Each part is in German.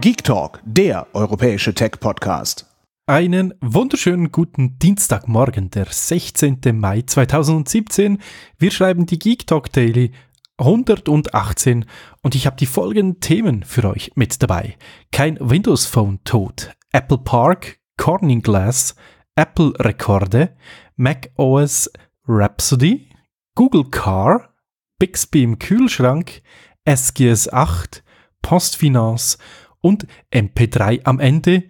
Geek Talk, der europäische Tech-Podcast. Einen wunderschönen guten Dienstagmorgen, der 16. Mai 2017. Wir schreiben die Geek Talk Daily 118 und ich habe die folgenden Themen für euch mit dabei. Kein Windows Phone tot, Apple Park, Corning Glass, Apple Rekorde, Mac OS Rhapsody, Google Car, Bixby im Kühlschrank, SGS 8, Postfinance und MP3 am Ende.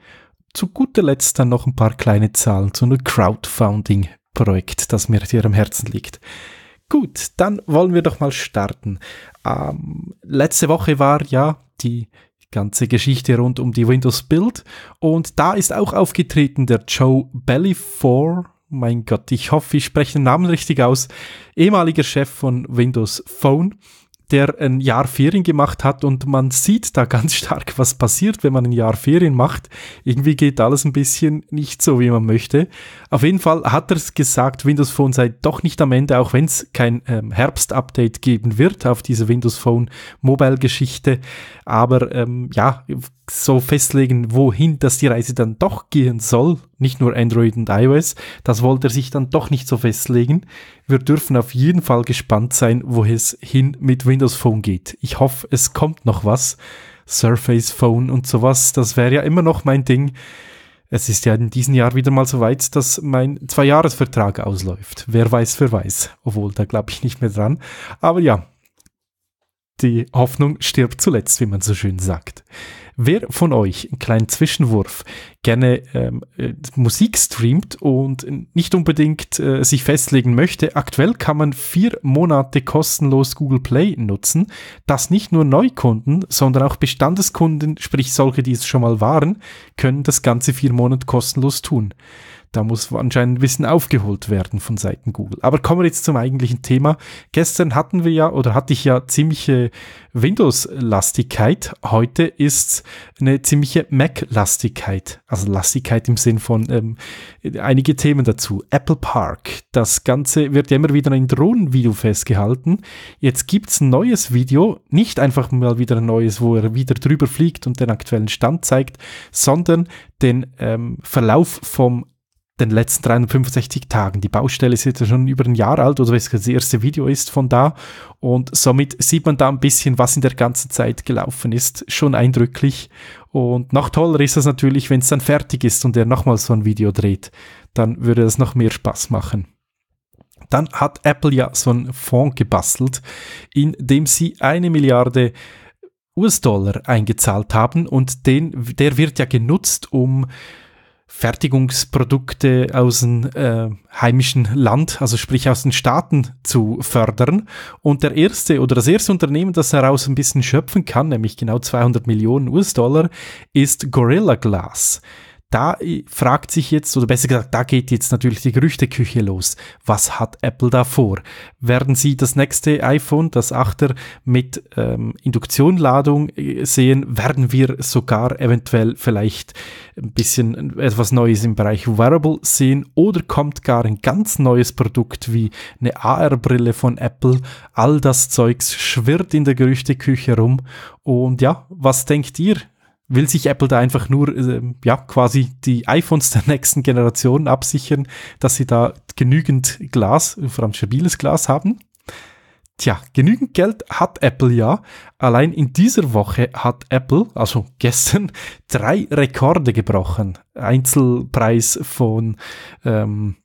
Zu guter Letzt dann noch ein paar kleine Zahlen zu einem Crowdfunding-Projekt, das mir hier am Herzen liegt. Gut, dann wollen wir doch mal starten. Ähm, letzte Woche war ja die ganze Geschichte rund um die Windows Build und da ist auch aufgetreten der Joe Bellifor, mein Gott, ich hoffe, ich spreche den Namen richtig aus, ehemaliger Chef von Windows Phone der ein Jahr Ferien gemacht hat und man sieht da ganz stark, was passiert, wenn man ein Jahr Ferien macht. Irgendwie geht alles ein bisschen nicht so, wie man möchte. Auf jeden Fall hat er es gesagt, Windows Phone sei doch nicht am Ende, auch wenn es kein ähm, Herbst-Update geben wird auf diese Windows Phone Mobile-Geschichte. Aber ähm, ja, so festlegen, wohin das die Reise dann doch gehen soll, nicht nur Android und iOS, das wollte er sich dann doch nicht so festlegen. Wir dürfen auf jeden Fall gespannt sein, wo es hin mit Windows Phone geht. Ich hoffe, es kommt noch was. Surface Phone und sowas, das wäre ja immer noch mein Ding. Es ist ja in diesem Jahr wieder mal so weit, dass mein Zweijahresvertrag ausläuft. Wer weiß, wer weiß. Obwohl, da glaube ich nicht mehr dran. Aber ja, die Hoffnung stirbt zuletzt, wie man so schön sagt. Wer von euch, einen kleinen Zwischenwurf, gerne ähm, äh, Musik streamt und nicht unbedingt äh, sich festlegen möchte, aktuell kann man vier Monate kostenlos Google Play nutzen. Das nicht nur Neukunden, sondern auch Bestandeskunden, sprich solche, die es schon mal waren, können das ganze vier Monate kostenlos tun. Da muss anscheinend ein bisschen aufgeholt werden von Seiten Google. Aber kommen wir jetzt zum eigentlichen Thema. Gestern hatten wir ja oder hatte ich ja ziemliche Windows-Lastigkeit. Heute ist eine ziemliche Mac-Lastigkeit, also Lastigkeit im Sinn von ähm, einige Themen dazu. Apple Park, das Ganze wird ja immer wieder ein Drohnenvideo festgehalten. Jetzt gibt es ein neues Video, nicht einfach mal wieder ein neues, wo er wieder drüber fliegt und den aktuellen Stand zeigt, sondern den ähm, Verlauf vom den letzten 365 Tagen. Die Baustelle ist jetzt schon über ein Jahr alt oder was das erste Video ist von da und somit sieht man da ein bisschen, was in der ganzen Zeit gelaufen ist. Schon eindrücklich und noch toller ist es natürlich, wenn es dann fertig ist und er nochmal so ein Video dreht. Dann würde das noch mehr Spaß machen. Dann hat Apple ja so einen Fonds gebastelt, in dem sie eine Milliarde US-Dollar eingezahlt haben und den, der wird ja genutzt, um Fertigungsprodukte aus dem äh, heimischen Land, also sprich aus den Staaten zu fördern. Und der erste oder das erste Unternehmen, das daraus ein bisschen schöpfen kann, nämlich genau 200 Millionen US-Dollar, ist Gorilla Glass. Da fragt sich jetzt, oder besser gesagt, da geht jetzt natürlich die Gerüchteküche los. Was hat Apple da vor? Werden Sie das nächste iPhone, das 8er, mit ähm, Induktionladung äh, sehen? Werden wir sogar eventuell vielleicht ein bisschen etwas Neues im Bereich Wearable sehen? Oder kommt gar ein ganz neues Produkt wie eine AR-Brille von Apple? All das Zeugs schwirrt in der Gerüchteküche rum. Und ja, was denkt ihr? will sich Apple da einfach nur äh, ja quasi die iPhones der nächsten Generation absichern, dass sie da genügend Glas, vor allem stabiles Glas haben. Tja, genügend Geld hat Apple ja. Allein in dieser Woche hat Apple, also gestern, drei Rekorde gebrochen. Einzelpreis von ähm,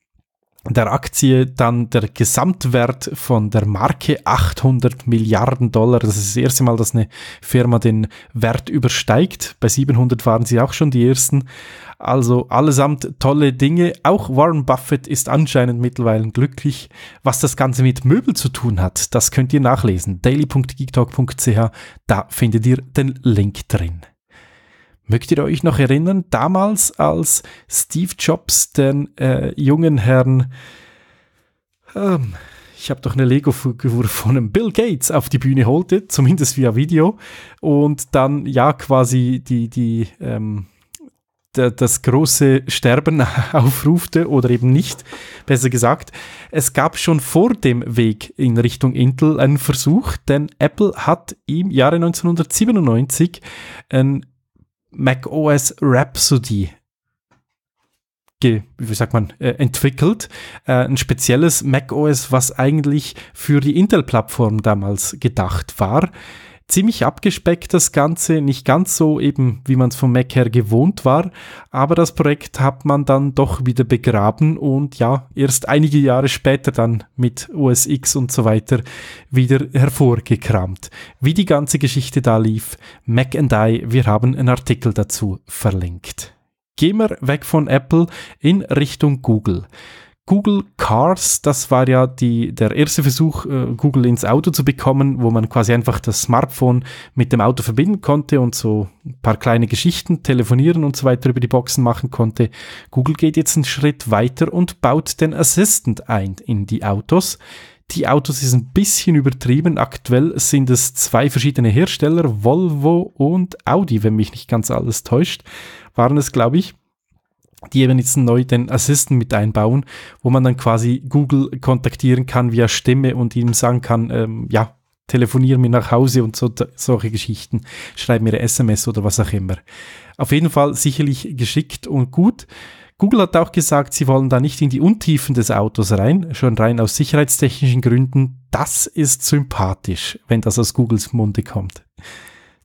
der Aktie dann der Gesamtwert von der Marke 800 Milliarden Dollar. Das ist das erste Mal, dass eine Firma den Wert übersteigt. Bei 700 waren sie auch schon die ersten. Also allesamt tolle Dinge. Auch Warren Buffett ist anscheinend mittlerweile glücklich. Was das Ganze mit Möbel zu tun hat, das könnt ihr nachlesen. daily.geektalk.ch, da findet ihr den Link drin. Mögt ihr euch noch erinnern, damals, als Steve Jobs den äh, jungen Herrn, ähm, ich habe doch eine Lego-Figur von einem Bill Gates auf die Bühne holte, zumindest via Video, und dann ja quasi die, die, ähm, das große Sterben aufrufte oder eben nicht, besser gesagt. Es gab schon vor dem Weg in Richtung Intel einen Versuch, denn Apple hat im Jahre 1997 ein macOS Rhapsody wie sagt man, äh, entwickelt. Äh, ein spezielles macOS, was eigentlich für die Intel-Plattform damals gedacht war ziemlich abgespeckt das Ganze, nicht ganz so eben, wie man es vom Mac her gewohnt war, aber das Projekt hat man dann doch wieder begraben und ja, erst einige Jahre später dann mit OS X und so weiter wieder hervorgekramt. Wie die ganze Geschichte da lief, Mac and I, wir haben einen Artikel dazu verlinkt. Gehen wir weg von Apple in Richtung Google. Google Cars, das war ja die, der erste Versuch, äh, Google ins Auto zu bekommen, wo man quasi einfach das Smartphone mit dem Auto verbinden konnte und so ein paar kleine Geschichten, telefonieren und so weiter über die Boxen machen konnte. Google geht jetzt einen Schritt weiter und baut den Assistant ein in die Autos. Die Autos ist ein bisschen übertrieben. Aktuell sind es zwei verschiedene Hersteller, Volvo und Audi, wenn mich nicht ganz alles täuscht, waren es, glaube ich die eben jetzt neu den Assisten mit einbauen, wo man dann quasi Google kontaktieren kann via Stimme und ihm sagen kann, ähm, ja, telefonieren mir nach Hause und so, solche Geschichten, schreib mir eine SMS oder was auch immer. Auf jeden Fall sicherlich geschickt und gut. Google hat auch gesagt, sie wollen da nicht in die Untiefen des Autos rein, schon rein aus sicherheitstechnischen Gründen. Das ist sympathisch, wenn das aus Googles Munde kommt.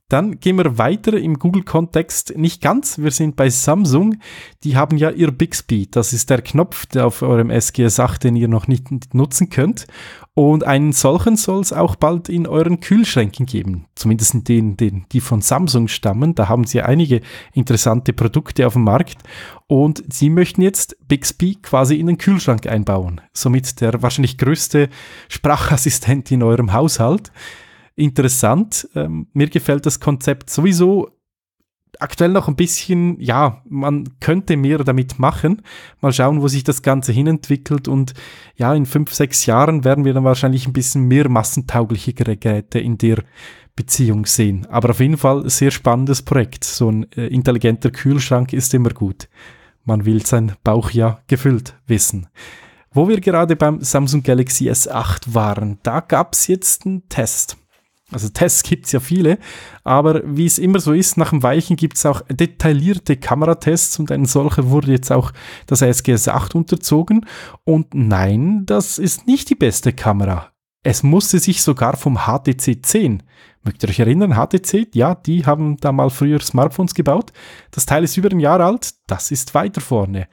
Dann gehen wir weiter im Google-Kontext. Nicht ganz, wir sind bei Samsung. Die haben ja ihr Bixby. Das ist der Knopf der auf eurem SGS8, den ihr noch nicht nutzen könnt. Und einen solchen soll es auch bald in euren Kühlschränken geben. Zumindest in denen, den, die von Samsung stammen. Da haben sie einige interessante Produkte auf dem Markt. Und sie möchten jetzt Bixby quasi in den Kühlschrank einbauen. Somit der wahrscheinlich größte Sprachassistent in eurem Haushalt interessant. Ähm, mir gefällt das Konzept sowieso aktuell noch ein bisschen, ja, man könnte mehr damit machen. Mal schauen, wo sich das Ganze hinentwickelt. Und ja, in fünf, sechs Jahren werden wir dann wahrscheinlich ein bisschen mehr massentaugliche Geräte in der Beziehung sehen. Aber auf jeden Fall sehr spannendes Projekt. So ein äh, intelligenter Kühlschrank ist immer gut. Man will sein Bauch ja gefüllt wissen. Wo wir gerade beim Samsung Galaxy S8 waren, da gab es jetzt einen Test. Also Tests gibt es ja viele, aber wie es immer so ist, nach dem Weichen gibt es auch detaillierte Kameratests und ein solcher wurde jetzt auch das SGS 8 unterzogen. Und nein, das ist nicht die beste Kamera. Es musste sich sogar vom HTC 10 Mögt ihr euch erinnern, HTC, ja, die haben da mal früher Smartphones gebaut. Das Teil ist über ein Jahr alt, das ist weiter vorne.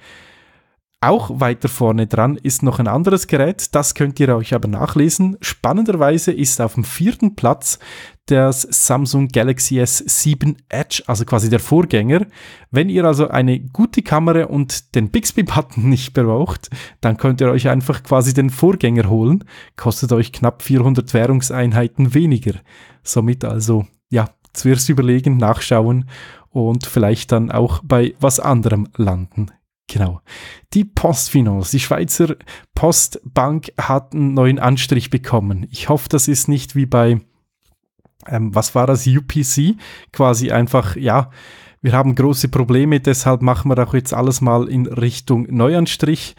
Auch weiter vorne dran ist noch ein anderes Gerät, das könnt ihr euch aber nachlesen. Spannenderweise ist auf dem vierten Platz das Samsung Galaxy S7 Edge, also quasi der Vorgänger. Wenn ihr also eine gute Kamera und den Bixby-Button nicht braucht, dann könnt ihr euch einfach quasi den Vorgänger holen. Kostet euch knapp 400 Währungseinheiten weniger. Somit also, ja, zuerst überlegen, nachschauen und vielleicht dann auch bei was anderem landen. Genau. Die Postfinance, die Schweizer Postbank hat einen neuen Anstrich bekommen. Ich hoffe, das ist nicht wie bei, ähm, was war das, UPC? Quasi einfach, ja, wir haben große Probleme, deshalb machen wir auch jetzt alles mal in Richtung Neuanstrich.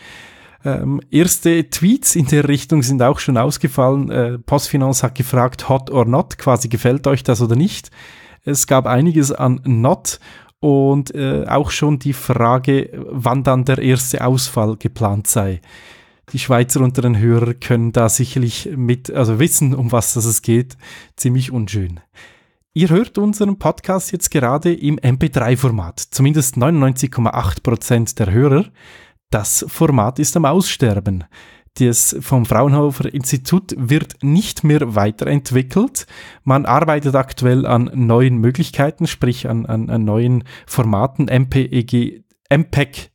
Ähm, erste Tweets in der Richtung sind auch schon ausgefallen. Äh, Postfinance hat gefragt, hot or not, quasi gefällt euch das oder nicht. Es gab einiges an not und äh, auch schon die Frage, wann dann der erste Ausfall geplant sei. Die Schweizer unter den Hörern können da sicherlich mit, also wissen, um was das es geht, ziemlich unschön. Ihr hört unseren Podcast jetzt gerade im MP3-Format, zumindest 99,8% Prozent der Hörer. Das Format ist am Aussterben das vom Fraunhofer Institut wird nicht mehr weiterentwickelt. Man arbeitet aktuell an neuen Möglichkeiten, sprich an, an, an neuen Formaten. MPEG, MPEG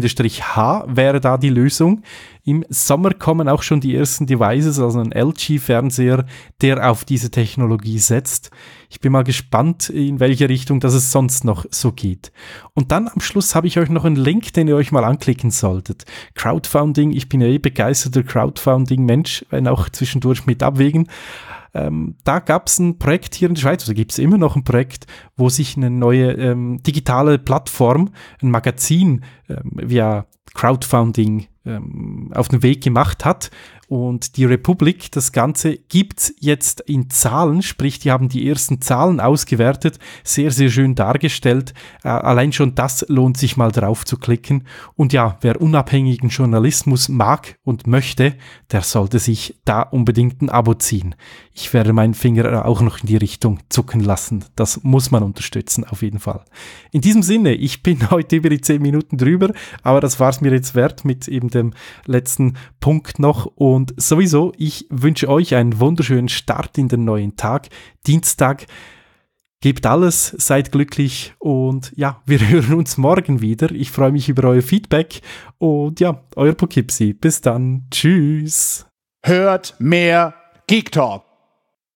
H wäre da die Lösung. Im Sommer kommen auch schon die ersten Devices, also ein LG-Fernseher, der auf diese Technologie setzt. Ich bin mal gespannt, in welche Richtung das es sonst noch so geht. Und dann am Schluss habe ich euch noch einen Link, den ihr euch mal anklicken solltet. Crowdfunding, ich bin ja eh begeisterter Crowdfunding-Mensch, wenn auch zwischendurch mit Abwägen. Ähm, da gab es ein Projekt hier in der Schweiz, da gibt es immer noch ein Projekt, wo sich eine neue ähm, digitale Plattform, ein Magazin ähm, via Crowdfunding ähm, auf den Weg gemacht hat und die Republik. Das Ganze gibt es jetzt in Zahlen, sprich, die haben die ersten Zahlen ausgewertet, sehr, sehr schön dargestellt. Äh, allein schon das lohnt sich mal drauf zu klicken. Und ja, wer unabhängigen Journalismus mag und möchte, der sollte sich da unbedingt ein Abo ziehen. Ich werde meinen Finger auch noch in die Richtung zucken lassen. Das muss man unterstützen, auf jeden Fall. In diesem Sinne, ich bin heute über die zehn Minuten drüber, aber das war es mir jetzt wert mit eben dem letzten Punkt noch und und sowieso, ich wünsche euch einen wunderschönen Start in den neuen Tag, Dienstag. Gebt alles, seid glücklich und ja, wir hören uns morgen wieder. Ich freue mich über euer Feedback und ja, euer Poughkeepsie. Bis dann. Tschüss. Hört mehr Geek Talk.